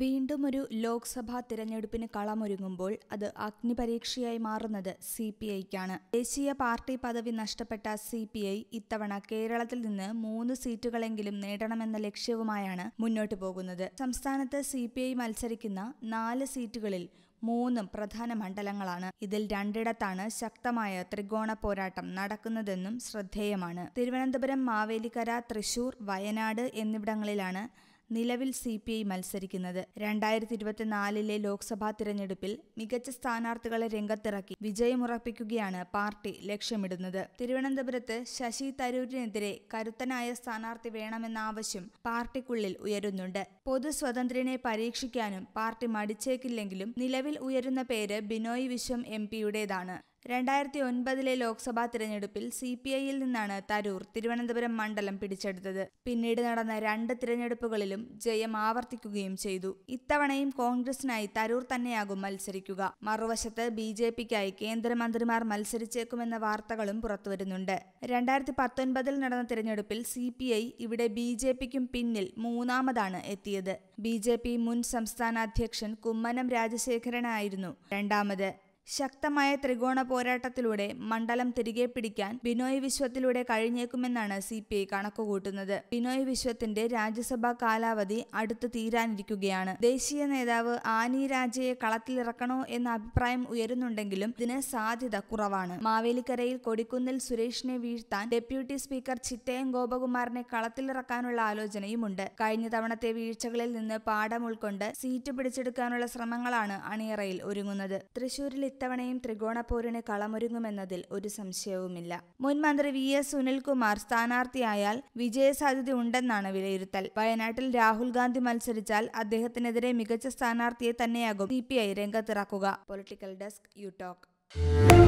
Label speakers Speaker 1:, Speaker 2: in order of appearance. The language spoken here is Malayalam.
Speaker 1: വീണ്ടും ഒരു ലോക്സഭാ തിരഞ്ഞെടുപ്പിന് കളമൊരുങ്ങുമ്പോൾ അത് അഗ്നിപരീക്ഷയായി മാറുന്നത് സി പി ഐക്കാണ് ദേശീയ പാർട്ടി പദവി നഷ്ടപ്പെട്ട സി പി ഐ ഇത്തവണ കേരളത്തിൽ നിന്ന് മൂന്ന് സീറ്റുകളെങ്കിലും നേടണമെന്ന ലക്ഷ്യവുമായാണ് മുന്നോട്ടു പോകുന്നത് സംസ്ഥാനത്ത് സി പി ഐ മത്സരിക്കുന്ന നാല് സീറ്റുകളിൽ മൂന്നും പ്രധാന മണ്ഡലങ്ങളാണ് ഇതിൽ രണ്ടിടത്താണ് ശക്തമായ ത്രികോണ പോരാട്ടം നടക്കുന്നതെന്നും ശ്രദ്ധേയമാണ് തിരുവനന്തപുരം മാവേലിക്കര തൃശൂർ വയനാട് എന്നിവിടങ്ങളിലാണ് നിലവിൽ സി പി ഐ മത്സരിക്കുന്നത് രണ്ടായിരത്തി ഇരുപത്തിനാലിലെ ലോക്സഭാ തിരഞ്ഞെടുപ്പിൽ മികച്ച സ്ഥാനാർത്ഥികളെ രംഗത്തിറക്കി വിജയമുറപ്പിക്കുകയാണ് പാർട്ടി ലക്ഷ്യമിടുന്നത് തിരുവനന്തപുരത്ത് ശശി തരൂരിനെതിരെ കരുത്തനായ സ്ഥാനാർത്ഥി വേണമെന്ന ആവശ്യം പാർട്ടിക്കുള്ളിൽ ഉയരുന്നുണ്ട് പൊതു സ്വതന്ത്രനെ പരീക്ഷിക്കാനും പാർട്ടി മടിച്ചേക്കില്ലെങ്കിലും നിലവിൽ ഉയരുന്ന പേര് ബിനോയ് വിശ്വം എം പിയുടേതാണ് രണ്ടായിരത്തി ഒൻപതിലെ ലോക്സഭാ തിരഞ്ഞെടുപ്പിൽ സി പി ഐയിൽ നിന്നാണ് തരൂർ തിരുവനന്തപുരം മണ്ഡലം പിടിച്ചെടുത്തത് പിന്നീട് നടന്ന രണ്ട് തിരഞ്ഞെടുപ്പുകളിലും ജയം ആവർത്തിക്കുകയും ചെയ്തു ഇത്തവണയും കോൺഗ്രസിനായി തരൂർ തന്നെയാകും മത്സരിക്കുക മറുവശത്ത് ബി ജെ പിക്കായി കേന്ദ്രമന്ത്രിമാർ മത്സരിച്ചേക്കുമെന്ന വാർത്തകളും പുറത്തുവരുന്നുണ്ട് രണ്ടായിരത്തി പത്തൊൻപതിൽ നടന്ന തിരഞ്ഞെടുപ്പിൽ സി പി ഐ ഇവിടെ ബി ജെ പിക്കും പിന്നിൽ മൂന്നാമതാണ് എത്തിയത് ബി ജെ പി മുൻ സംസ്ഥാന അധ്യക്ഷൻ കുമ്മനം രാജശേഖരനായിരുന്നു രണ്ടാമത് ശക്തമായ ത്രികോണ പോരാട്ടത്തിലൂടെ മണ്ഡലം തിരികെ പിടിക്കാൻ ബിനോയ് വിശ്വത്തിലൂടെ കഴിഞ്ഞേക്കുമെന്നാണ് സി പി ഐ കണക്കുകൂട്ടുന്നത് ബിനോയ് വിശ്വത്തിന്റെ രാജ്യസഭാ കാലാവധി അടുത്ത് തീരാനിരിക്കുകയാണ് ദേശീയ നേതാവ് ആനി രാജയെ കളത്തിലിറക്കണോ എന്ന അഭിപ്രായം ഉയരുന്നുണ്ടെങ്കിലും ഇതിന് സാധ്യത കുറവാണ് മാവേലിക്കരയിൽ കൊടിക്കുന്നിൽ സുരേഷിനെ വീഴ്ത്താൻ ഡെപ്യൂട്ടി സ്പീക്കർ ചിറ്റയം ഗോപകുമാറിനെ കളത്തിലിറക്കാനുള്ള ആലോചനയുമുണ്ട് കഴിഞ്ഞ തവണത്തെ വീഴ്ചകളിൽ നിന്ന് പാഠം ഉൾക്കൊണ്ട് സീറ്റ് പിടിച്ചെടുക്കാനുള്ള ശ്രമങ്ങളാണ് അണിയറയിൽ ഒരുങ്ങുന്നത് തൃശൂരിൽ ഇത്തവണയും ത്രികോണ പോരിന് കളമൊരുങ്ങുമെന്നതിൽ ഒരു സംശയവുമില്ല മുൻ മന്ത്രി വി എസ് സുനിൽകുമാർ സ്ഥാനാർത്ഥിയായാൽ വിജയസാധ്യത ഉണ്ടെന്നാണ് വിലയിരുത്തൽ വയനാട്ടിൽ രാഹുൽ ഗാന്ധി മത്സരിച്ചാൽ അദ്ദേഹത്തിനെതിരെ മികച്ച സ്ഥാനാർത്ഥിയെ തന്നെയാകും സി പി ഐ രംഗത്തിറക്കുക പൊളിറ്റിക്കൽ ഡെസ്ക് യു ടോക്ക്